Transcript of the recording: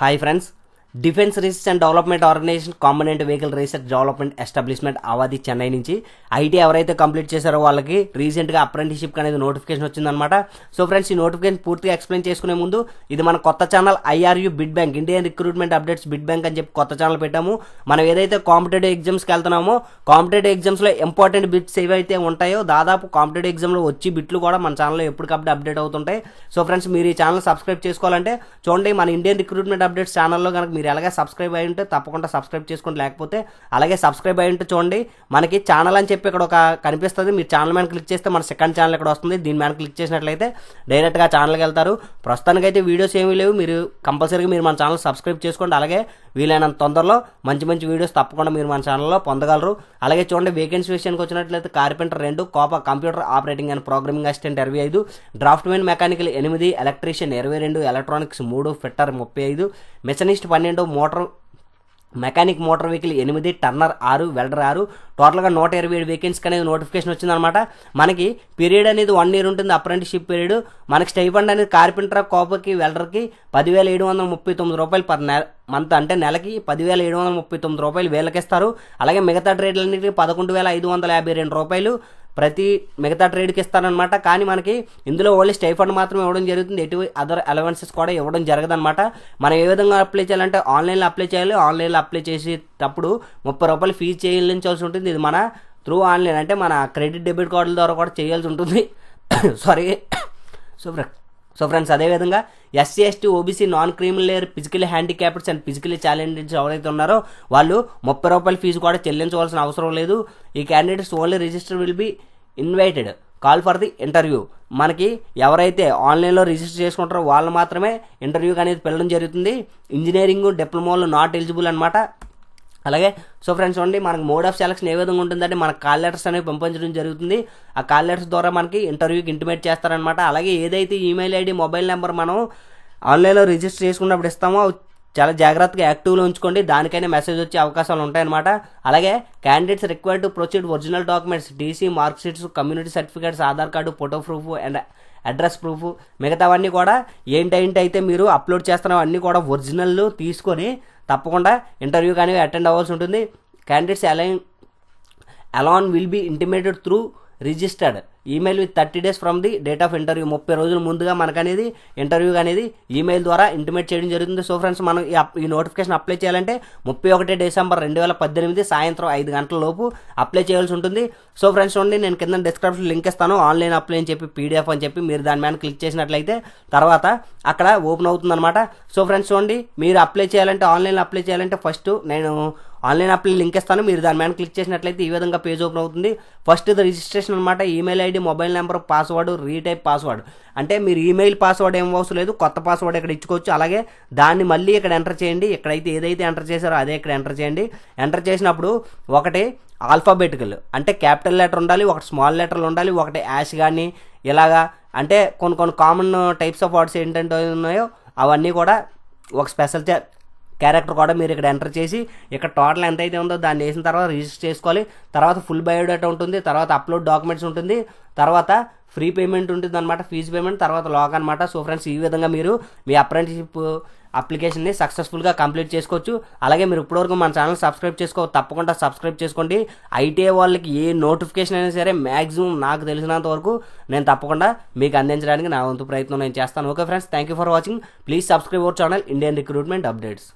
Hi friends, defence research and development organisation combat vehicle research development establishment Avadi Chennai నుంచి IT ఎవరైతే complete చేశారో వాళ్ళకి రీసెంట్గా అప్రెంటిషిప్ అనేది నోటిఫికేషన్ వచ్చిందనమాట సో ఫ్రెండ్స్ ఈ నోటిఫికేషన్ పూర్తిగా ఎక్స్ప్లెయిన్ చేసుకునే ముందు ఇది మన కొత్త channel IRU bid bank Indian recruitment updates bid bank అని చెప్పి కొత్త ఛానల్ పెట్టాము మనం ఏదైతే కాంపిటేటివ్ ఎగ్జామ్స్కి వెళ్తున్నామో కాంపిటేటివ్ ఎగ్జామ్స్లో ఇంపార్టెంట్ బిట్స్ ఏవైతే ఉంటాయో దాదాపు కాంపిటేటివ్ ఎగ్జామ్లో వచ్చి బిట్లు కూడా మన ఛానల్లో ఎప్పటికప్పుడు అప్డేట్ అవుతుంటాయి సో ఫ్రెండ్స్ మీరు ఈ ఛానల్ సబ్స్క్రైబ్ చేసుకోవాలంటే చూడండి మన ఇండియన్ రిక్రూట్మెంట్ అప్డేట్స్ ఛానల్లో కనుక మీరు మీరు ఎలాగే సబ్స్క్రైబ్ అయి ఉంటే తప్పకుండా సబ్స్క్రైబ్ చేసుకోండి లేకపోతే అలాగే సబ్స్క్రైబ్ అయి ఉంటే చూడండి మనకి ఛానల్ అని చెప్పి ఇక్కడ ఒక కనిపిస్తుంది మీరు ఛానల్ మీద క్లిక్ చేస్తే మన సెకండ్ ఛానల్ ఇక్కడ వస్తుంది దీని మీద క్లిక్ చేసినట్లయితే డైరెక్ట్గా ఛానల్కి వెళ్తారు ప్రస్తుతానికైతే వీడియోస్ ఏమీ లేవు మీరు కంపల్సరీగా మీరు మన ఛానల్ సబ్స్క్రైబ్ చేసుకోండి అలాగే వీలైనంత తొందరలో మంచి మంచి వీడియోస్ తప్పకుండా మీరు మన ఛానల్లో పొందగలరు అలాగే చూడండి వేకెన్సీ విషయానికి వచ్చినట్లయితే కార్పెంటర్ రెండు COPA computer operating and programming assistant ఇరవై ఐదు డ్రాఫ్ట్మెన్ మెకానికల్ ఎనిమిది ఎలక్ట్రీషియన్ ఇరవై రెండు ఎలక్ట్రానిక్స్ మూడు ఫిట్టర్ ముప్పై ఐదు మెషనిస్ట్ పన్నెండు మోటార్ మెకానిక్ మోటార్ వెహికల్ ఎనిమిది టర్నర్ ఆరు వెల్డర్ ఆరు టోటల్గా నూట ఇరవై ఏడు వెహికల్స్కి అనేది నోటిఫికేషన్ వచ్చిందనమాట మనకి పీరియడ్ అనేది వన్ ఇయర్ ఉంటుంది అప్రెంటిషిప్ పీరియడ్ మనకి స్టైఫండ్ అనేది కార్పెంటర్ కోపకి వెల్డర్కి పదివేల ఏడు వందల ముప్పై తొమ్మిది రూపాయలు పర్ నెల మంత్ అంటే నెలకి పదివేల ఏడు వందల ముప్పై తొమ్మిది రూపాయలు వేలకిస్తారు అలాగే మిగతా ట్రేడ్లన్నింటికి పదకొండు వేల ఐదు వందల యాభై రెండు రూపాయలు ప్రతి మిగతా ట్రేడ్కి ఇస్తారనమాట కానీ మనకి ఇందులో ఓన్లీ స్టైఫండ్ మాత్రం ఇవ్వడం జరుగుతుంది ఎటు అదర్ అలవెన్సెస్ కూడా ఇవ్వడం జరగదనమాట మనం ఏ విధంగా అప్లై చేయాలంటే ఆన్లైన్లో అప్లై చేయాలి ఆన్లైన్లో అప్లై చేసేటప్పుడు ముప్పై రూపాయలు ఫీజు చేయించాల్సి ఉంటుంది ఇది మన త్రూ ఆన్లైన్ అంటే మన క్రెడిట్ డెబిట్ కార్డుల ద్వారా కూడా చేయాల్సి ఉంటుంది సారీ సో సో ఫ్రెండ్స్ అదేవిధంగా SC ST OBC non criminal physical handicappeds and physically challenges ఎవరైతే ఉన్నారో వాళ్ళు ముప్పై రూపాయల ఫీజు కూడా చెల్లించవలసిన అవసరం లేదు ఈ candidates only register will be invited call for the interview మనకి ఎవరైతే ఆన్లైన్లో రిజిస్టర్ చేసుకుంటారో వాళ్ళు మాత్రమే ఇంటర్వ్యూకి అనేది పెళ్ళడం జరుగుతుంది ఇంజనీరింగ్ డిప్లొమాలు నాట్ ఎలిజిబుల్ అనమాట అలాగే సో ఫ్రెండ్స్ చూడండి మనకు మోడ్ ఆఫ్ సెలక్షన్ ఏ విధంగా ఉంటుందంటే మన కాల్ లెటర్స్ అనేవి పంపించడం జరుగుతుంది ఆ కాల్ లెటర్స్ ద్వారా మనకి ఇంటర్వ్యూకి ఇంటిమేట్ చేస్తారనమాట అలాగే ఏదైతే ఈమెయిల్ ఐడి మొబైల్ నెంబర్ మనం ఆన్లైన్లో రిజిస్టర్ చేసుకున్నప్పుడు ఇస్తామో చాలా జాగ్రత్తగా యాక్టివ్లో ఉంచుకోండి దానికైనా మెసేజ్ వచ్చే అవకాశాలు ఉంటాయన్నమాట అలాగే candidates required to proceed original documents DC mark sheets community certificates Aadhaar card photo proof and address proof మిగతావన్నీ కూడా ఏంటంటే అయితే మీరు అప్లోడ్ చేస్తున్న అన్నీ కూడా ఒరిజినల్ తీసుకొని తప్పకుండా ఇంటర్వ్యూ కానీ అటెండ్ అవ్వాల్సి ఉంటుంది candidates align alone will be intimated through registered email with thirty days from the date of interview ముప్పై రోజుల ముందుగా మనకనేది ఇంటర్వ్యూ అనేది ఈమెయిల్ ద్వారా ఇంటిమేట్ చేయడం జరుగుతుంది సో ఫ్రెండ్స్ మనం ఈ నోటిఫికేషన్ అప్లై చేయాలంటే ముప్పై ఒకటి డిసెంబర్ రెండు వేల పద్దెనిమిది సాయంత్రం ఐదు గంటల లోపు అప్లై చేయాల్సి ఉంటుంది సో ఫ్రెండ్స్ చూడండి నేను కింద డిస్క్రిప్షన్ లింక్ ఇస్తాను ఆన్లైన్ అప్లై అని చెప్పి పీడిఎఫ్ అని చెప్పి మీరు దాని మీద క్లిక్ చేసినట్లయితే తర్వాత అక్కడ ఓపెన్ అనమాట సో ఫ్రెండ్స్ చూడండి మీరు అప్లై చేయాలంటే ఆన్లైన్ అప్లై చేయాలంటే ఫస్ట్ నేను ఆన్లైన్ యాప్లో లింక్ ఇస్తాను మీరు దాని మీద క్లిక్ చేసినట్లయితే ఈ విధంగా పేజ్ ఓపెన్ అవుతుంది ఫస్ట్ ఇది రిజిస్ట్రేషన్ అనమాట email ID mobile number password retype password అంటే మీరు ఈమెయిల్ పాస్వర్డ్ ఏం అవసరం లేదు కొత్త పాస్వర్డ్ ఇక్కడ ఇచ్చుకోవచ్చు అలాగే దాన్ని మళ్ళీ ఇక్కడ ఎంటర్ చేయండి ఇక్కడైతే ఏదైతే ఎంటర్ చేశారో అదే ఇక్కడ ఎంటర్ చేయండి ఎంటర్ చేసినప్పుడు ఒకటి ఆల్ఫాబెటికల్ అంటే క్యాపిటల్ లెటర్ ఉండాలి ఒకటి స్మాల్ లెటర్లు ఉండాలి ఒకటి యాష్ కానీ ఇలాగా అంటే కొన్ని కొన్ని కామన్ టైప్స్ ఆఫ్ వర్డ్స్ ఏంటంటే ఉన్నాయో అవన్నీ కూడా ఒక స్పెషల్ క్యారెక్టర్ కూడా మీరు ఇక్కడ ఎంటర్ చేసి ఇక్కడ టోటల్ ఎంత అయితే ఉందో దాన్ని వేసిన తర్వాత రిజిస్టర్ చేసుకోవాలి తర్వాత ఫుల్ బయోడేటా ఉంటుంది తర్వాత అప్లోడ్ డాక్యుమెంట్స్ ఉంటుంది తర్వాత ఫ్రీ పేమెంట్ ఉంటుంది అనమాట ఫీజు పేమెంట్ తర్వాత లాక్ అనమాట సో ఫ్రెండ్స్ ఈ విధంగా మీరు మీ అప్రెంటిషిప్ అప్లికేషన్ని సక్సెస్ఫుల్గా కంప్లీట్ చేసుకోవచ్చు అలాగే మీరు ఇప్పటివరకు మన ఛానల్ సబ్స్క్రైబ్ చేసుకో తప్పకుండా సబ్స్క్రైబ్ చేసుకోండి ఐటీఐ వాళ్ళకి ఏ నోటిఫికేషన్ అయినా సరే మ్యాక్సిమం నాకు తెలిసినంత వరకు నేను తప్పకుండా మీకు అందించడానికి నా వంతు ప్రయత్నం నేను చేస్తాను okay friends thank you for watching please subscribe our channel Indian recruitment updates